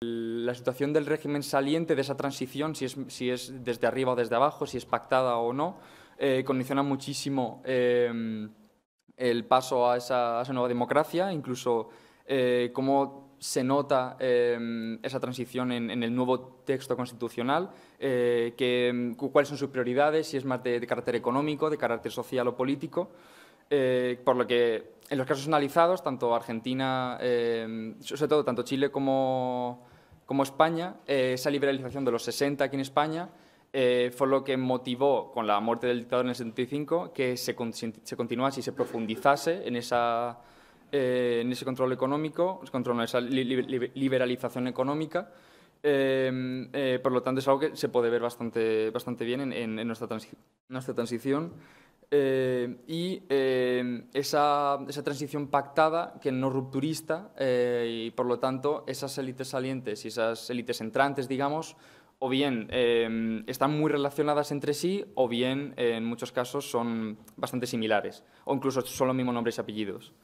La situación del régimen saliente de esa transición, si es, si es desde arriba o desde abajo, si es pactada o no, eh, condiciona muchísimo eh, el paso a esa, nueva democracia, incluso eh, cómo se nota esa transición en, el nuevo texto constitucional, que, cuáles son sus prioridades, si es más de, de carácter económico, de carácter social o político, por lo que en los casos analizados, tanto Argentina, em, sobre todo tanto Chile como, España, eh, esa liberalización de los 60 aquí en España eh, fue lo que motivó, con la muerte del dictador en el 75, que se, continuase y se profundizase en, esa, eh, en ese control económico, en esa liberalización económica. Em, por lo tanto, es algo que se puede ver bastante, bastante bien en, nuestra, nuestra transición. Eh, y eh, esa, transición pactada que no rupturista eh, y por lo tanto esas élites salientes y esas élites entrantes, digamos, o bien están muy relacionadas entre sí o bien en muchos casos son bastante similares o incluso son los mismos nombres y apellidos.